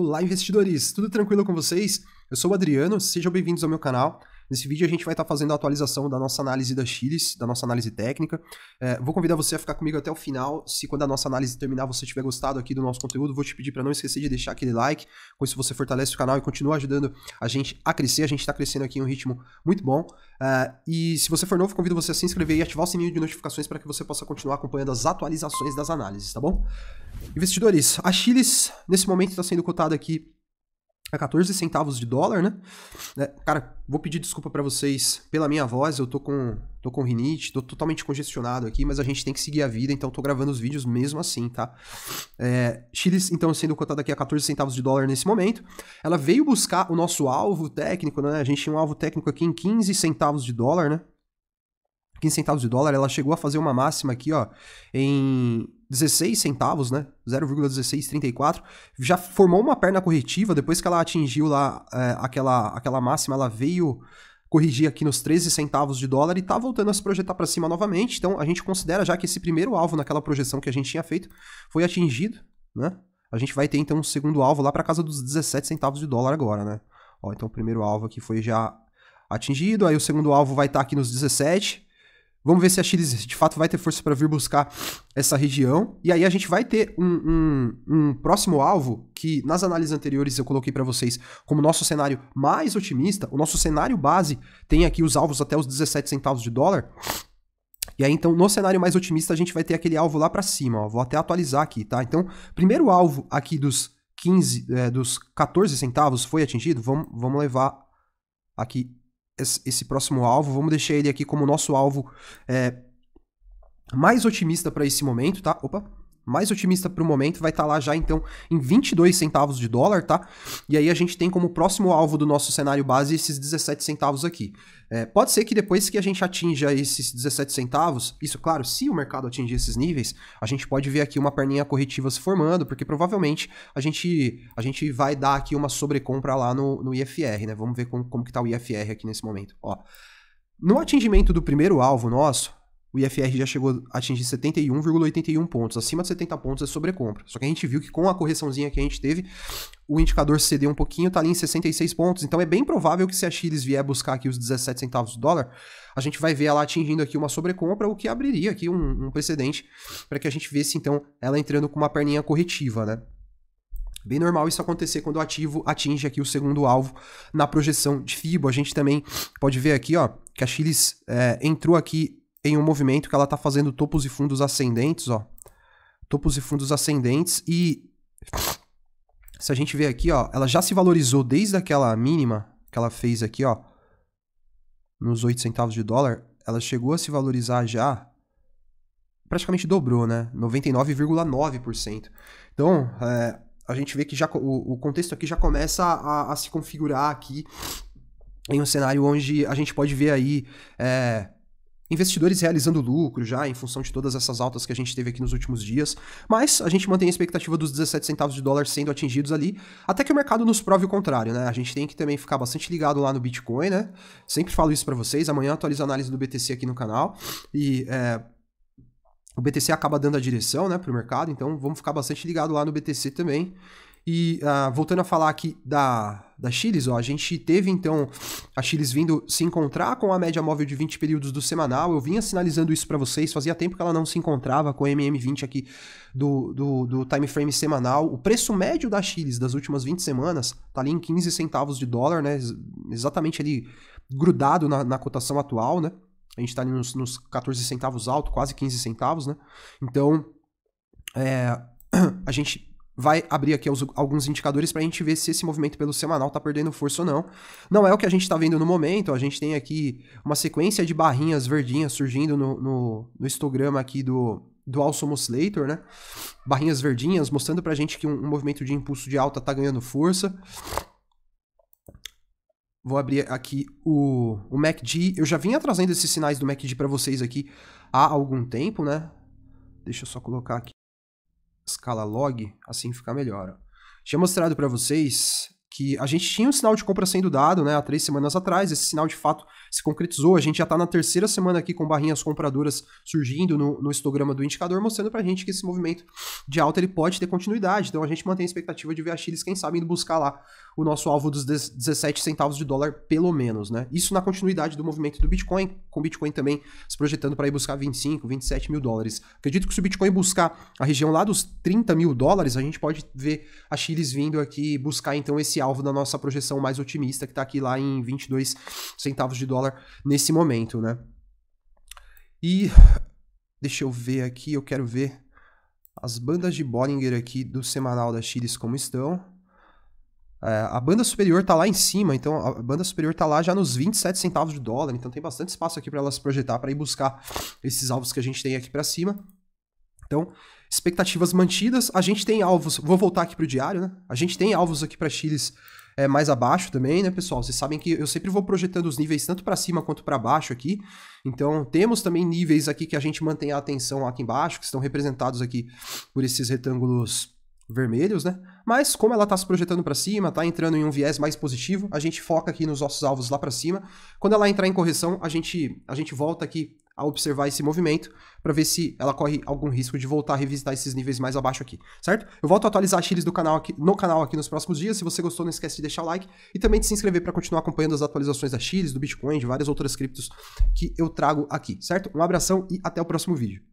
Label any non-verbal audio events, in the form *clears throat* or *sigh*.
Olá, investidores! Tudo tranquilo com vocês? Eu sou o Adriano, sejam bem-vindos ao meu canal. Nesse vídeo a gente vai estar tá fazendo a atualização da nossa análise da Chiles, da nossa análise técnica. É, vou convidar você a ficar comigo até o final. Se quando a nossa análise terminar você tiver gostado aqui do nosso conteúdo, vou te pedir para não esquecer de deixar aquele like, com isso você fortalece o canal e continua ajudando a gente a crescer. A gente está crescendo aqui em um ritmo muito bom. É, e se você for novo, convido você a se inscrever e ativar o sininho de notificações para que você possa continuar acompanhando as atualizações das análises, tá bom? Investidores, a Chiles nesse momento está sendo cotada aqui é a 14 centavos de dólar, né? É, cara, vou pedir desculpa para vocês pela minha voz, eu tô com tô com rinite, tô totalmente congestionado aqui, mas a gente tem que seguir a vida, então tô gravando os vídeos mesmo assim, tá? É, Chile, então, sendo cotado aqui a 14 centavos de dólar nesse momento, ela veio buscar o nosso alvo técnico, né? A gente tinha um alvo técnico aqui em 15 centavos de dólar, né? 15 centavos de dólar, ela chegou a fazer uma máxima aqui, ó, em 16 centavos, né? 0,1634, já formou uma perna corretiva, depois que ela atingiu lá é, aquela, aquela máxima, ela veio corrigir aqui nos 13 centavos de dólar e tá voltando a se projetar para cima novamente. Então a gente considera já que esse primeiro alvo naquela projeção que a gente tinha feito foi atingido, né? A gente vai ter então um segundo alvo lá para casa dos 17 centavos de dólar agora, né? Ó, então o primeiro alvo aqui foi já atingido, aí o segundo alvo vai estar tá aqui nos 17, Vamos ver se a Chile de fato vai ter força para vir buscar essa região. E aí a gente vai ter um, um, um próximo alvo que nas análises anteriores eu coloquei para vocês como nosso cenário mais otimista. O nosso cenário base tem aqui os alvos até os 17 centavos de dólar. E aí, então, no cenário mais otimista, a gente vai ter aquele alvo lá para cima. Ó. Vou até atualizar aqui, tá? Então, primeiro alvo aqui dos 15, é, eh, dos 14 centavos foi atingido. Vamos, vamos levar aqui esse próximo alvo, vamos deixar ele aqui como nosso alvo é, mais otimista para esse momento, tá? Opa, mais otimista para o momento, vai estar tá lá já então em 22 centavos de dólar, tá? E aí a gente tem como próximo alvo do nosso cenário base esses 17 centavos aqui. É, pode ser que depois que a gente atinja esses 17 centavos, isso claro, se o mercado atingir esses níveis, a gente pode ver aqui uma perninha corretiva se formando, porque provavelmente a gente, a gente vai dar aqui uma sobrecompra lá no, no IFR, né? Vamos ver como, como que tá o IFR aqui nesse momento, ó. No atingimento do primeiro alvo nosso, o IFR já chegou a atingir 71,81 pontos. Acima de 70 pontos é sobrecompra. Só que a gente viu que com a correçãozinha que a gente teve, o indicador cedeu um pouquinho, tá ali em 66 pontos. Então é bem provável que se a Chiles vier buscar aqui os 17 centavos do dólar, a gente vai ver ela atingindo aqui uma sobrecompra, o que abriria aqui um, um precedente para que a gente visse então ela entrando com uma perninha corretiva, né? Bem normal isso acontecer quando o ativo atinge aqui o segundo alvo na projeção de FIBO. A gente também pode ver aqui, ó, que a Chiles é, entrou aqui tem um movimento que ela tá fazendo topos e fundos ascendentes, ó. Topos e fundos ascendentes e *sniffs* se a gente ver aqui, ó, ela já se valorizou desde aquela mínima que ela fez aqui, ó, nos 8 centavos de dólar, ela chegou a se valorizar já praticamente dobrou, né? 99,9%. Então, é, a gente vê que já o, o contexto aqui já começa a, a se configurar aqui em um cenário onde a gente pode ver aí é, Investidores realizando lucro já em função de todas essas altas que a gente teve aqui nos últimos dias, mas a gente mantém a expectativa dos 17 centavos de dólar sendo atingidos ali, até que o mercado nos prove o contrário, né? A gente tem que também ficar bastante ligado lá no Bitcoin, né? Sempre falo isso para vocês, amanhã atualizo a análise do BTC aqui no canal e é, o BTC acaba dando a direção, né, para o mercado, então vamos ficar bastante ligado lá no BTC também. E uh, voltando a falar aqui da da Chiles, ó, a gente teve então a Chiles vindo se encontrar com a média móvel de 20 períodos do semanal. Eu vinha sinalizando isso para vocês, fazia tempo que ela não se encontrava com a MM20 aqui do, do, do time frame semanal. O preço médio da Chiles das últimas 20 semanas tá ali em 15 centavos de dólar, né? Exatamente ali grudado na, na cotação atual, né? A gente tá ali nos, nos 14 centavos alto, quase 15 centavos, né? Então, é, *clears throat* a gente vai abrir aqui alguns indicadores para a gente ver se esse movimento pelo semanal está perdendo força ou não. Não é o que a gente está vendo no momento, a gente tem aqui uma sequência de barrinhas verdinhas surgindo no, no, no histograma aqui do, do Somos Oscillator, né? Barrinhas verdinhas mostrando para a gente que um, um, movimento de impulso de alta está ganhando força. Vou abrir aqui o, o MACD. Eu já vinha trazendo esses sinais do MACD para vocês aqui há algum tempo, né? Deixa eu só colocar aqui escala log, assim fica melhor. Tinha mostrado para vocês que a gente tinha um sinal de compra sendo dado, né, há três semanas atrás, esse sinal de fato se concretizou, a gente já está na terceira semana aqui com barrinhas compradoras surgindo no, no histograma do indicador, mostrando para a gente que esse movimento de alta ele pode ter continuidade, então a gente mantém a expectativa de ver a Chile, quem sabe, indo buscar lá o nosso alvo dos 17 centavos de dólar, pelo menos, né, isso na continuidade do movimento do Bitcoin, com o Bitcoin também se projetando para ir buscar 25, 27 mil dólares, acredito que se o Bitcoin buscar a região lá dos 30 mil dólares, a gente pode ver a Chile vindo aqui buscar então esse alvo alvo da nossa projeção mais otimista, que está aqui lá em 22 centavos de dólar nesse momento, né? E deixa eu ver aqui, eu quero ver as bandas de Bollinger aqui do semanal da Chiles como estão. É, a banda superior está lá em cima, então a banda superior está lá já nos 27 centavos de dólar, então tem bastante espaço aqui para elas projetar para ir buscar esses alvos que a gente tem aqui para cima. Então, expectativas mantidas. A gente tem alvos, vou voltar aqui para o diário, né? A gente tem alvos aqui para Chiles é, mais abaixo também, né, pessoal? Vocês sabem que eu sempre vou projetando os níveis tanto para cima quanto para baixo aqui. Então, temos também níveis aqui que a gente mantém a atenção aqui embaixo, que estão representados aqui por esses retângulos vermelhos, né? Mas como ela está se projetando para cima, está entrando em um viés mais positivo, a gente foca aqui nos nossos alvos lá para cima. Quando ela entrar em correção, a gente a gente volta aqui a observar esse movimento para ver se ela corre algum risco de voltar a revisitar esses níveis mais abaixo aqui, certo? Eu volto a atualizar chiles do canal aqui, no canal aqui nos próximos dias. Se você gostou, não esquece de deixar o like e também de se inscrever para continuar acompanhando as atualizações da chiles, do Bitcoin, de várias outras criptos que eu trago aqui, certo? Um abração e até o próximo vídeo.